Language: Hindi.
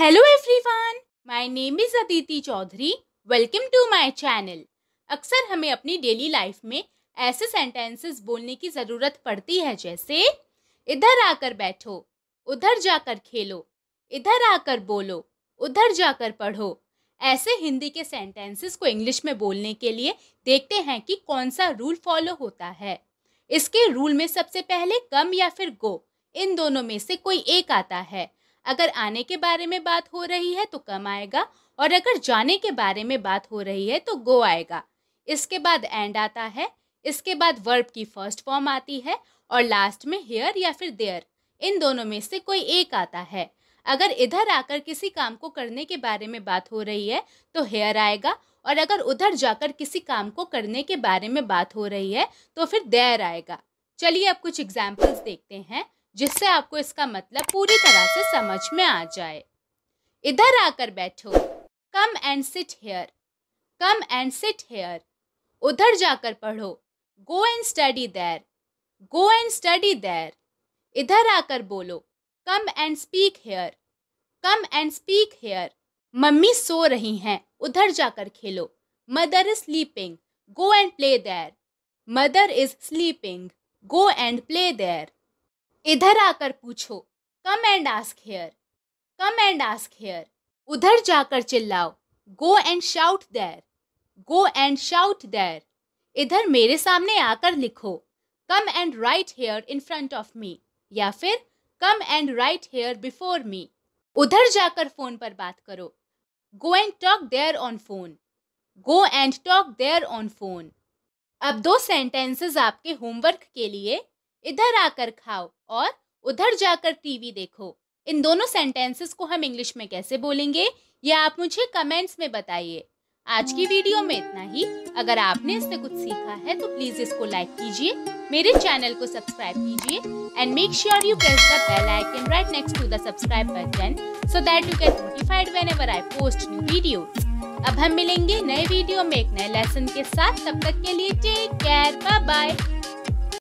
hello everyone my name is Aditi Chaudhary welcome to my channel अक्सर हमें अपनी डेली लाइफ में ऐसे सेंटेंसेस बोलने की ज़रूरत पड़ती है जैसे इधर आकर बैठो उधर जाकर खेलो इधर आकर बोलो उधर जाकर पढ़ो ऐसे हिंदी के सेंटेंसेस को इंग्लिश में बोलने के लिए देखते हैं कि कौन सा रूल फॉलो होता है इसके रूल में सबसे पहले कम या फिर गो इन दोनों में से कोई एक आता है अगर आने के बारे में बात हो रही है तो कम आएगा और अगर जाने के बारे में बात हो रही है तो गो आएगा इसके बाद एंड आता है इसके बाद वर्ब की फर्स्ट फॉर्म आती है और लास्ट में हेयर या फिर देयर इन दोनों में से कोई एक आता है अगर इधर आकर किसी काम को करने के बारे में बात हो रही है तो हेयर आएगा और अगर उधर जाकर किसी काम को करने के बारे में बात हो रही है तो फिर देयर आएगा चलिए अब कुछ एग्जाम्पल्स देखते हैं जिससे आपको इसका मतलब पूरी तरह से समझ में आ जाए इधर आकर बैठो come and sit here come and sit here उधर जाकर पढ़ो go and study there go and study there इधर आकर बोलो come and speak here come and speak here mummy सो रही हैं उधर जाकर खेलो mother is sleeping go and play there mother is sleeping go and play there इधर आकर पूछो come and ask here come and ask here उधर जाकर चिल्लाओ गो and shout there go and shout there इधर मेरे सामने आकर लिखो come and write here in front of me या फिर come and write here before me उधर जाकर फोन पर बात करो go and talk there on phone go and talk there on phone अब दो सेंटेंसेस आपके होमवर्क के लिए इधर आकर खाओ और उधर जाकर टीवी देखो इन दोनों सेंटेंसेस को हम इंग्लिश में कैसे बोलेंगे ये आप मुझे कमेंट्स में बताइए आज की वीडियो में इतना ही अगर आपने इससे कुछ सीखा है तो प्लीज इसको लाइक कीजिए मेरे चैनल को सब्सक्राइब कीजिए and make sure you press the bell icon right next to the subscribe button so that you get notified whenever I post new video अब हम मिलेंगे नए वीडियो में एक नए लेसन के साथ तब तक के लिए टेक केयर बाय बाय